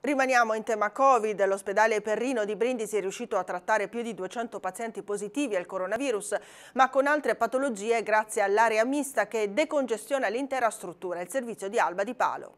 Rimaniamo in tema Covid, l'ospedale Perrino di Brindisi è riuscito a trattare più di 200 pazienti positivi al coronavirus, ma con altre patologie grazie all'area mista che decongestiona l'intera struttura, il servizio di Alba di Palo.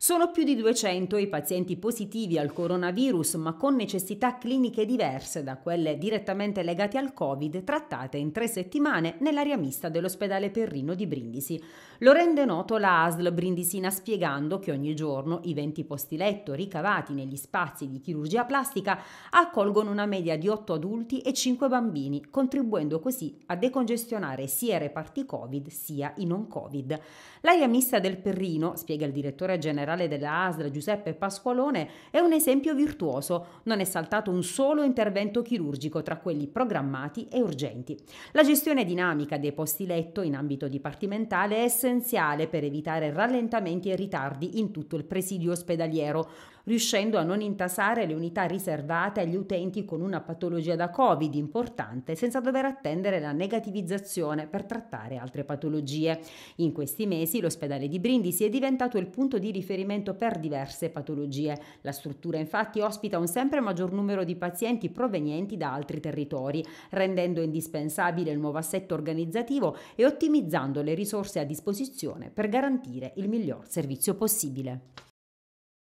Sono più di 200 i pazienti positivi al coronavirus, ma con necessità cliniche diverse da quelle direttamente legate al Covid, trattate in tre settimane nell'area mista dell'ospedale Perrino di Brindisi. Lo rende noto la ASL Brindisina spiegando che ogni giorno i 20 posti letto ricavati negli spazi di chirurgia plastica accolgono una media di 8 adulti e 5 bambini, contribuendo così a decongestionare sia i reparti Covid sia i non Covid. L'area mista del Perrino, spiega il direttore generale generale della ASL Giuseppe Pasqualone è un esempio virtuoso, non è saltato un solo intervento chirurgico tra quelli programmati e urgenti. La gestione dinamica dei posti letto in ambito dipartimentale è essenziale per evitare rallentamenti e ritardi in tutto il presidio ospedaliero, riuscendo a non intasare le unità riservate agli utenti con una patologia da Covid importante senza dover attendere la negativizzazione per trattare altre patologie. In questi mesi l'ospedale di Brindisi è diventato il punto di riferimento riferimento per diverse patologie. La struttura infatti ospita un sempre maggior numero di pazienti provenienti da altri territori, rendendo indispensabile il nuovo assetto organizzativo e ottimizzando le risorse a disposizione per garantire il miglior servizio possibile.